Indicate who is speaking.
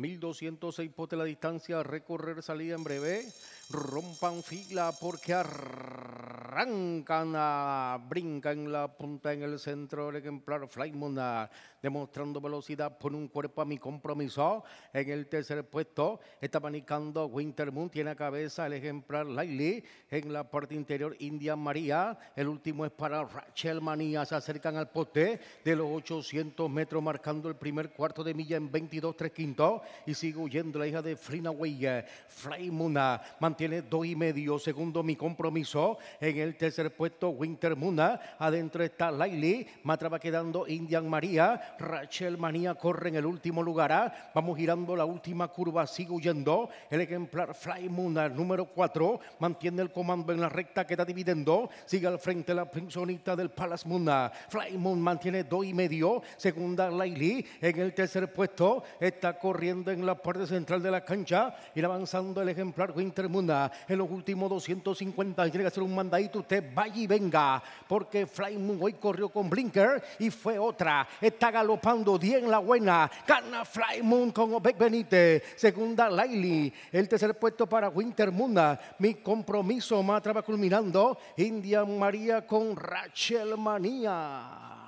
Speaker 1: 1206 potes la distancia, recorrer salida en breve. Rompan fila porque arrancan, a, brinca en la punta, en el centro, el ejemplar Fly Munda, demostrando velocidad por un cuerpo a mi compromiso. En el tercer puesto está panicando Winter Moon, tiene a cabeza el ejemplar Lily. En la parte interior, India María. El último es para Rachel Manía. Se acercan al poste de los 800 metros, marcando el primer cuarto de milla en 22, 3 quintos. Y sigue huyendo la hija de Frina Weyer. Fly mantiene dos y medio, segundo mi compromiso. En el tercer puesto, Winter Muna. Adentro está Laili. Matra va quedando Indian María. Rachel Manía corre en el último lugar. ¿ah? Vamos girando la última curva. Sigue huyendo. El ejemplar Fly Muna, número 4, mantiene el comando en la recta que está dividiendo. Sigue al frente la pinzonita del Palace Muna. Fly Moon mantiene dos y medio. Segunda Laili. En el tercer puesto está corriendo en la parte central de la cancha. Ir avanzando el ejemplar Winter Muna. En los últimos 250 tiene que hacer un mandadito usted vaya y venga, porque Fly Moon hoy corrió con Blinker y fue otra. Está galopando 10 en la buena. Gana Fly Moon con Obek Benítez. Segunda Laili. El tercer puesto para Winter Munda. Mi compromiso más va culminando. India María con Rachel Manía.